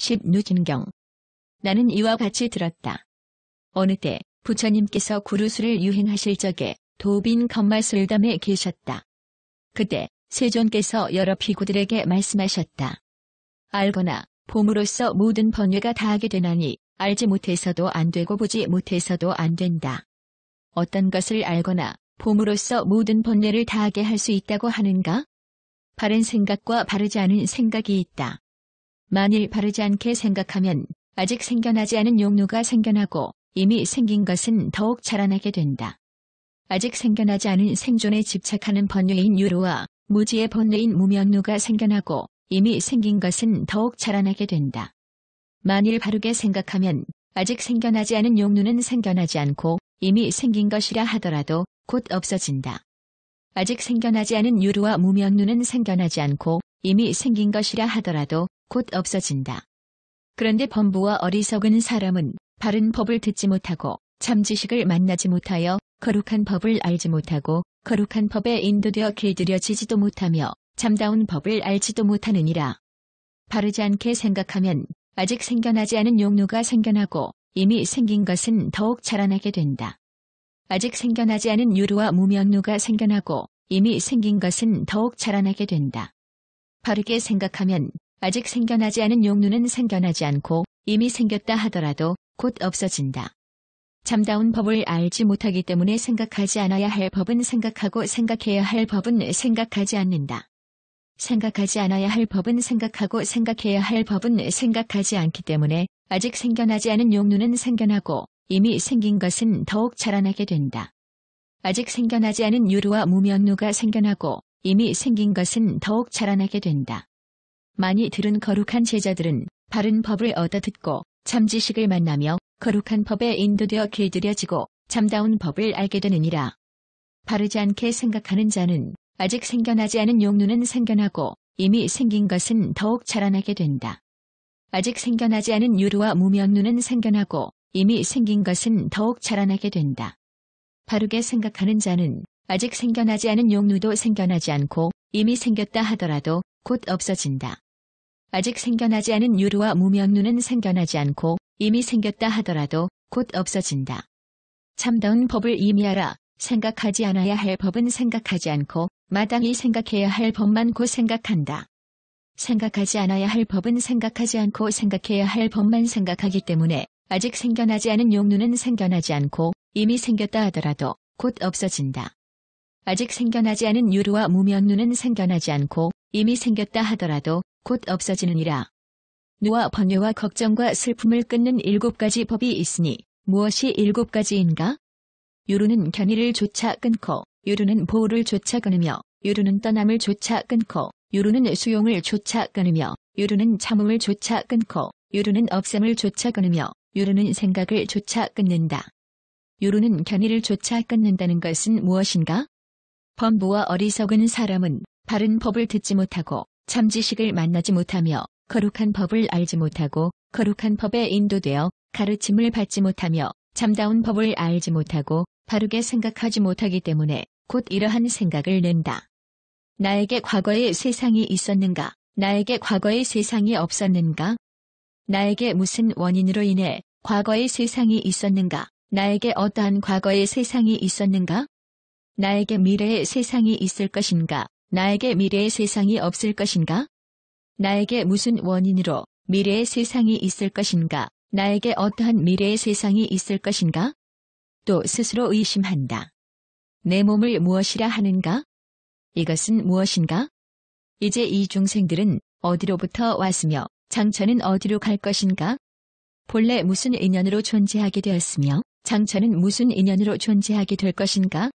10누진경 나는 이와 같이 들었다. 어느 때 부처님께서 구루수를 유행하실 적에 도빈 건마술담에 계셨다. 그때 세존께서 여러 피구들에게 말씀하셨다. 알거나 봄으로써 모든 번뇌가 다하게 되나니 알지 못해서도 안 되고 보지 못해서도 안 된다. 어떤 것을 알거나 봄으로써 모든 번뇌를 다하게 할 수 있다고 하는가? 바른 생각과 바르지 않은 생각이 있다. 만일 바르지 않게 생각하면 아직 생겨나지 않은 용루가 생겨나고 이미 생긴 것은 더욱 자라나게 된다. 아직 생겨나지 않은 생존에 집착하는 번뇌인 유루와 무지의 번뇌인 무명루가 생겨나고 이미 생긴 것은 더욱 자라나게 된다. 만일 바르게 생각하면 아직 생겨나지 않은 용루는 생겨나지 않고 이미 생긴 것이라 하더라도 곧 없어진다. 아직 생겨나지 않은 유루와 무명루는 생겨나지 않고 이미 생긴 것이라 하더라도 곧 없어진다. 그런데 범부와 어리석은 사람은 바른 법을 듣지 못하고 참지식을 만나지 못하여 거룩한 법을 알지 못하고 거룩한 법에 인도되어 길들여지지도 못하며 참다운 법을 알지도 못하느니라. 바르지 않게 생각하면 아직 생겨나지 않은 용로가 생겨나고 이미 생긴 것은 더욱 자라나게 된다. 아직 생겨나지 않은 유루와 무명루가 생겨나고 이미 생긴 것은 더욱 자라나게 된다. 바르게 생각하면 아직 생겨나지 않은 용루는 생겨나지 않고 이미 생겼다 하더라도 곧 없어진다. 참다운 법을 알지 못하기 때문에 생각하지 않아야 할 법은 생각하고 생각해야 할 법은 생각하지 않는다. 생각하지 않아야 할 법은 생각하고 생각해야 할 법은 생각하지 않기 때문에 아직 생겨나지 않은 용루는 생겨나고 이미 생긴 것은 더욱 자라나게 된다. 아직 생겨나지 않은 유루와 무면루가 생겨나고 이미 생긴 것은 더욱 자라나게 된다. 많이 들은 거룩한 제자들은 바른 법을 얻어 듣고 참 지식을 만나며 거룩한 법에 인도되어 길들여지고 참다운 법을 알게 되느니라. 바르지 않게 생각하는 자는 아직 생겨나지 않은 용눈은 생겨나고 이미 생긴 것은 더욱 자라나게 된다. 아직 생겨나지 않은 유루와 무면눈은 생겨나고 이미 생긴 것은 더욱 자라나게 된다. 바르게 생각하는 자는 아직 생겨나지 않은 용누도 생겨나지 않고 이미 생겼다 하더라도 곧 없어진다. 아직 생겨나지 않은 유루와 무명류는 생겨나지 않고 이미 생겼다 하더라도 곧 없어진다. 참다운 법을 이미 알아 생각하지 않아야 할 법은 생각하지 않고 마땅히 생각해야 할 법만 곧 생각한다. 생각하지 않아야 할 법은 생각하지 않고 생각해야 할 법만 생각하기 때문에 아직 생겨나지 않은 용류는 생겨나지 않고 이미 생겼다 하더라도 곧 없어진다. 아직 생겨나지 않은 유루와 무면누는 생겨나지 않고 이미 생겼다 하더라도 곧 없어지느니라. 누와 번뇌와 걱정과 슬픔을 끊는 일곱 가지 법이 있으니 무엇이 일곱 가지인가? 유루는 견의를 조차 끊고 유루는 보호를 조차 끊으며 유루는 떠남을 조차 끊고 유루는 수용을 조차 끊으며 유루는 참음을 조차 끊고 유루는 없음을 조차 끊으며 유루는 생각을 조차 끊는다. 유루는 견의를 조차 끊는다는 것은 무엇인가? 범부와 어리석은 사람은 바른 법을 듣지 못하고 참지식을 만나지 못하며 거룩한 법을 알지 못하고 거룩한 법에 인도되어 가르침을 받지 못하며 참다운 법을 알지 못하고 바르게 생각하지 못하기 때문에 곧 이러한 생각을 낸다. 나에게 과거의 세상이 있었는가? 나에게 과거의 세상이 없었는가? 나에게 무슨 원인으로 인해 과거의 세상이 있었는가? 나에게 어떠한 과거의 세상이 있었는가? 나에게 미래의 세상이 있을 것인가? 나에게 미래의 세상이 없을 것인가? 나에게 무슨 원인으로 미래의 세상이 있을 것인가? 나에게 어떠한 미래의 세상이 있을 것인가? 또 스스로 의심한다. 내 몸을 무엇이라 하는가? 이것은 무엇인가? 이제 이 중생들은 어디로부터 왔으며 장천은 어디로 갈 것인가? 본래 무슨 인연으로 존재하게 되었으며 장천은 무슨 인연으로 존재하게 될 것인가?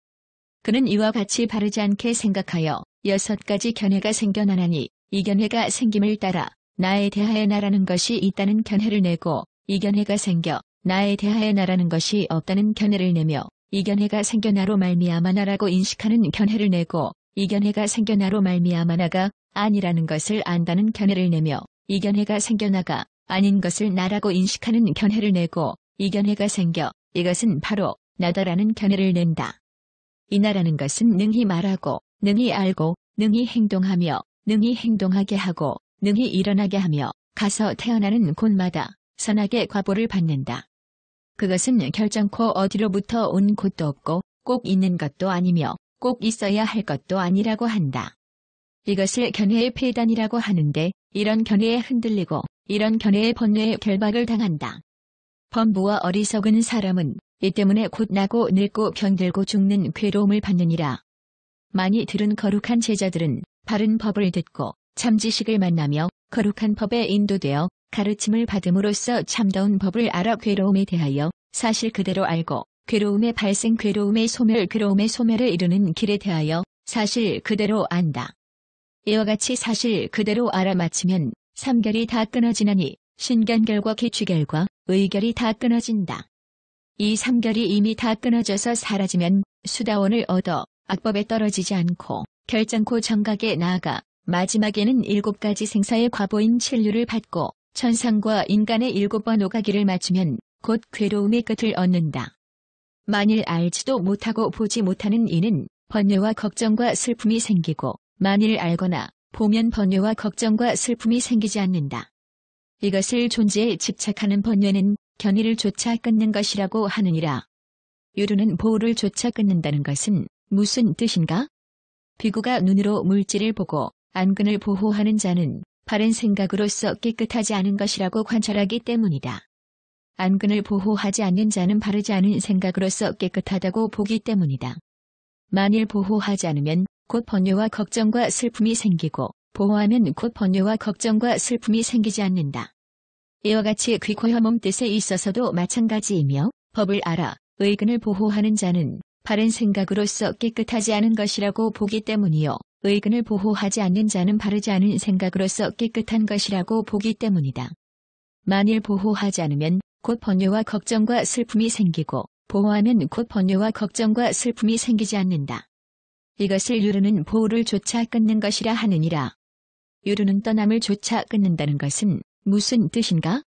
그는 이와 같이 바르지 않게 생각하여 여섯 가지 견해가 생겨나나니 이 견해가 생김을 따라 나에 대하여 나라는 것이 있다는 견해를 내고 이 견해가 생겨 나에 대하여 나라는 것이 없다는 견해를 내며 이 견해가 생겨 나로 말미암아 나라고 인식하는 견해를 내고 이 견해가 생겨 나로 말미암아 나가 아니라는 것을 안다는 견해를 내며 이 견해가 생겨 나가 아닌 것을 나라고 인식하는 견해를 내고 이 견해가 생겨 이것은 바로 나다라는 견해를 낸다. 이 나라는 것은 능히 말하고 능히 알고 능히 행동하며 능히 행동하게 하고 능히 일어나게 하며 가서 태어나는 곳마다 선하게 과보를 받는다. 그것은 결정코 어디로부터 온 곳도 없고 꼭 있는 것도 아니며 꼭 있어야 할 것도 아니라고 한다. 이것을 견해의 폐단이라고 하는데 이런 견해에 흔들리고 이런 견해의 번뇌에 결박을 당한다. 범부와 어리석은 사람은 이 때문에 곧 나고 늙고 병들고 죽는 괴로움을 받느니라. 많이 들은 거룩한 제자들은 바른 법을 듣고 참지식을 만나며 거룩한 법에 인도되어 가르침을 받음으로써 참다운 법을 알아 괴로움에 대하여 사실 그대로 알고 괴로움의 발생 괴로움의 소멸 괴로움의 소멸을 이루는 길에 대하여 사실 그대로 안다. 이와 같이 사실 그대로 알아 맞히면 삼결이 다 끊어지나니 신간결과 기취결과 의결이 다 끊어진다. 이 삼결이 이미 다 끊어져서 사라지면 수다원을 얻어 악법에 떨어지지 않고 결정코 정각에 나아가 마지막에는 일곱 가지 생사의 과보인 칠류를 받고 천상과 인간의 일곱 번 오가기를 맞추면 곧 괴로움의 끝을 얻는다. 만일 알지도 못하고 보지 못하는 이는 번뇌와 걱정과 슬픔이 생기고 만일 알거나 보면 번뇌와 걱정과 슬픔이 생기지 않는다. 이것을 존재에 집착하는 번뇌는 견의를 조차 끊는 것이라고 하느니라. 유루는 보호를 조차 끊는다는 것은 무슨 뜻인가? 비구가 눈으로 물질을 보고 안근을 보호하는 자는 바른 생각으로서 깨끗하지 않은 것이라고 관찰하기 때문이다. 안근을 보호하지 않는 자는 바르지 않은 생각으로서 깨끗하다고 보기 때문이다. 만일 보호하지 않으면 곧 번뇌와 걱정과 슬픔이 생기고 보호하면 곧 번뇌와 걱정과 슬픔이 생기지 않는다. 이와 같이 귀코혀몸 뜻에 있어서도 마찬가지이며 법을 알아 의근을 보호하는 자는 바른 생각으로서 깨끗하지 않은 것이라고 보기 때문이요. 의근을 보호하지 않는 자는 바르지 않은 생각으로서 깨끗한 것이라고 보기 때문이다. 만일 보호하지 않으면 곧 번뇌와 걱정과 슬픔이 생기고 보호하면 곧 번뇌와 걱정과 슬픔이 생기지 않는다. 이것을 유르는 보호를 조차 끊는 것이라 하느니라. 유르는 떠남을 조차 끊는다는 것은 무슨 뜻인가?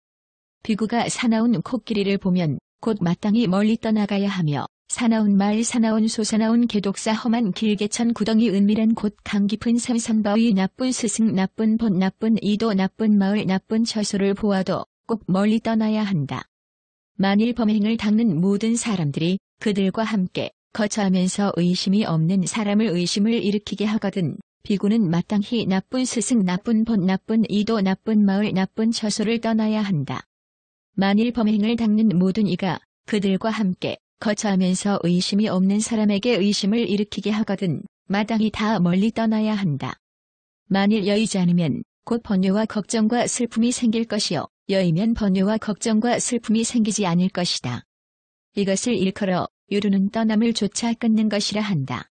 비구가 사나운 코끼리를 보면 곧 마땅히 멀리 떠나가야 하며 사나운 말 사나운 소 사나운 개독사 험한 길게 찬 구덩이 은밀한 곳강 깊은 삼삼바위 나쁜 스승 나쁜 본 나쁜 이도 나쁜 마을 나쁜 처소를 보아도 꼭 멀리 떠나야 한다. 만일 범행을 닦는 모든 사람들이 그들과 함께 거처하면서 의심이 없는 사람을 의심을 일으키게 하거든 비구는 마땅히 나쁜 스승 나쁜 본 나쁜 이도 나쁜 마을 나쁜 처소를 떠나야 한다. 만일 범행을 닦는 모든 이가 그들과 함께 거처하면서 의심이 없는 사람에게 의심을 일으키게 하거든 마땅히 다 멀리 떠나야 한다. 만일 여의지 않으면 곧 번뇌와 걱정과 슬픔이 생길 것이요 여의면 번뇌와 걱정과 슬픔이 생기지 않을 것이다. 이것을 일컬어 유루는 떠남을 조차 끊는 것이라 한다.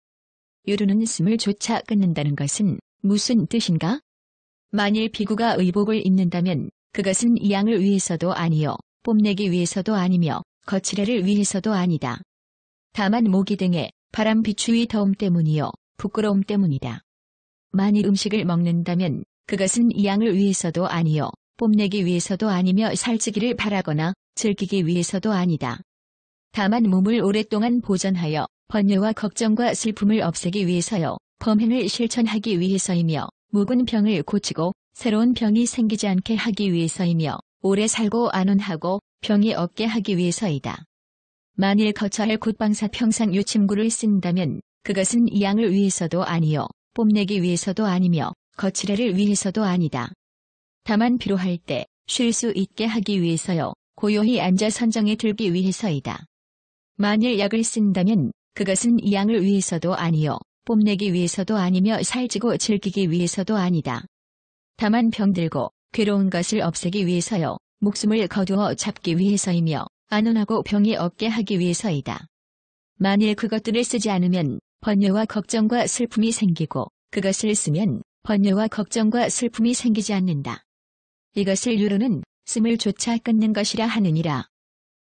유루는 숨을 조차 끊는다는 것은 무슨 뜻인가? 만일 비구가 의복을 입는다면 그것은 이양을 위해서도 아니요, 뽐내기 위해서도 아니며 거칠애를 위해서도 아니다. 다만 모기 등의 바람 비추위 더움 때문이요, 부끄러움 때문이다. 만일 음식을 먹는다면 그것은 이양을 위해서도 아니요, 뽐내기 위해서도 아니며 살찌기를 바라거나 즐기기 위해서도 아니다. 다만 몸을 오랫동안 보전하여 번뇌와 걱정과 슬픔을 없애기 위해서요. 범행을 실천하기 위해서이며 묵은 병을 고치고 새로운 병이 생기지 않게 하기 위해서이며 오래 살고 안온하고 병이 없게 하기 위해서이다. 만일 거처할 굿방사 평상 유침구를 쓴다면 그것은 이 양을 위해서도 아니요 뽐내기 위해서도 아니며 거칠애를 위해서도 아니다. 다만 필요할 때 쉴 수 있게 하기 위해서요 고요히 앉아 선정에 들기 위해서이다. 만일 약을 쓴다면 그것은 이 양을 위해서도 아니요 뽐내기 위해서도 아니며 살찌고 즐기기 위해서도 아니다. 다만 병들고 괴로운 것을 없애기 위해서요 목숨을 거두어 잡기 위해서이며 안온하고 병이 없게 하기 위해서이다. 만일 그것들을 쓰지 않으면 번뇌와 걱정과 슬픔이 생기고 그것을 쓰면 번뇌와 걱정과 슬픔이 생기지 않는다. 이것을 유로는 씀을 조차 끊는 것이라 하느니라.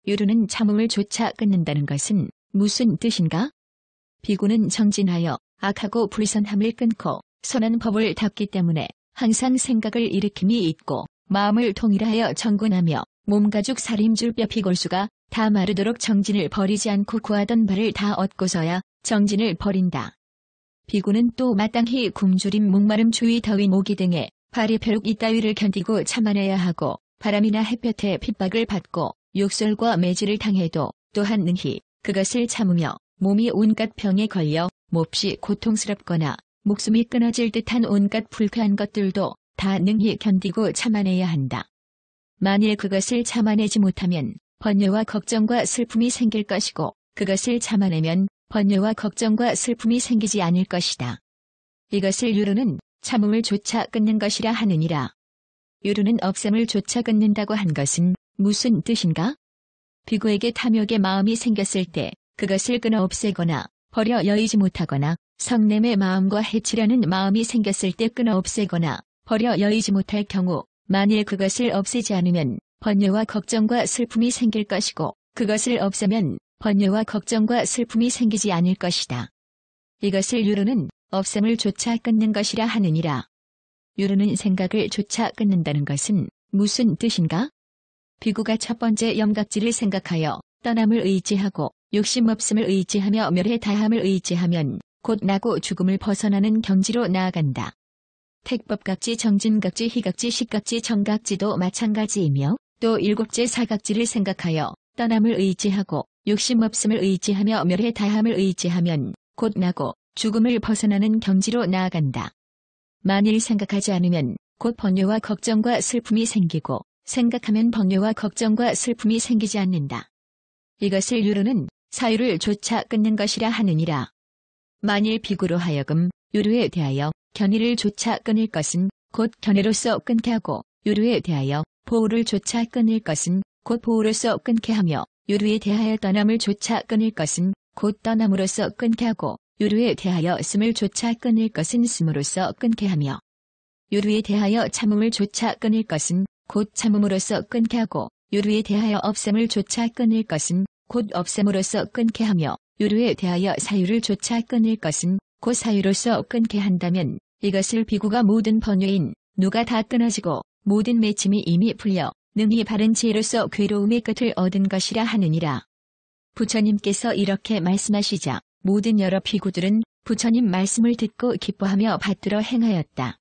유루는 참음을 조차 끊는다는 것은 무슨 뜻인가? 비구는 정진하여 악하고 불선함을 끊고 선한 법을 닦기 때문에 항상 생각을 일으킴이 있고 마음을 통일하여 정군하며 몸가죽 살임줄 뼈피골수가 다 마르도록 정진을 버리지 않고 구하던 바를 다 얻고서야 정진을 버린다. 비구는 또 마땅히 굶주림 목마름 추위 더위 모기 등의 발이 벼룩 이따위를 견디고 참아내야 하고 바람이나 햇볕에 핍박을 받고 욕설과 매질을 당해도 또한 능히 그것을 참으며 몸이 온갖 병에 걸려 몹시 고통스럽거나 목숨이 끊어질 듯한 온갖 불쾌한 것들도 다 능히 견디고 참아내야 한다. 만일 그것을 참아내지 못하면 번뇌와 걱정과 슬픔이 생길 것이고 그것을 참아내면 번뇌와 걱정과 슬픔이 생기지 않을 것이다. 이것을 유루는 참음을 조차 끊는 것이라 하느니라. 유루는 없음을 조차 끊는다고 한 것은 무슨 뜻인가? 비구에게 탐욕의 마음이 생겼을 때 그것을 끊어 없애거나 버려 여의지 못하거나 성냄의 마음과 해치려는 마음이 생겼을 때 끊어 없애거나 버려 여의지 못할 경우 만일 그것을 없애지 않으면 번뇌와 걱정과 슬픔이 생길 것이고 그것을 없애면 번뇌와 걱정과 슬픔이 생기지 않을 것이다. 이것을 유로는 없음을 조차 끊는 것이라 하느니라. 유로는 생각을 조차 끊는다는 것은 무슨 뜻인가? 비구가 첫 번째 염각지를 생각하여 떠남을 의지하고 욕심 없음을 의지하며 멸해 다함을 의지하면 곧 나고 죽음을 벗어나는 경지로 나아간다. 택법각지, 정진각지, 희각지, 식각지, 정각지도 마찬가지이며 또 일곱째 사각지를 생각하여 떠남을 의지하고 욕심 없음을 의지하며 멸해 다함을 의지하면 곧 나고 죽음을 벗어나는 경지로 나아간다. 만일 생각하지 않으면 곧 번뇌와 걱정과 슬픔이 생기고 생각하면 번뇌와 걱정과 슬픔이 생기지 않는다. 이것을 유로는 사유를 조차 끊는 것이라 하느니라. 만일 비구로 하여금 유로에 대하여 견의를 조차 끊을 것은 곧 견해로서 끊게 하고 유로에 대하여 보호를 조차 끊을 것은 곧 보호로서 끊게 하며 유로에 대하여 떠남을 조차 끊을 것은 곧 떠남으로서 끊게 하고 유로에 대하여 숨을 조차 끊을 것은 숨으로서 끊게 하며 유루에 대하여 참음을 조차 끊을 것은 곧 참음으로써 끊게 하고 유루에 대하여 없음을 조차 끊을 것은 곧 없음으로써 끊게 하며 유루에 대하여 사유를 조차 끊을 것은 곧 사유로서 끊게 한다면 이것을 비구가 모든 번유인 누가 다 끊어지고 모든 매침이 이미 풀려 능히 바른 지혜로서 괴로움의 끝을 얻은 것이라 하느니라. 부처님께서 이렇게 말씀하시자 모든 여러 비구들은 부처님 말씀을 듣고 기뻐하며 받들어 행하였다.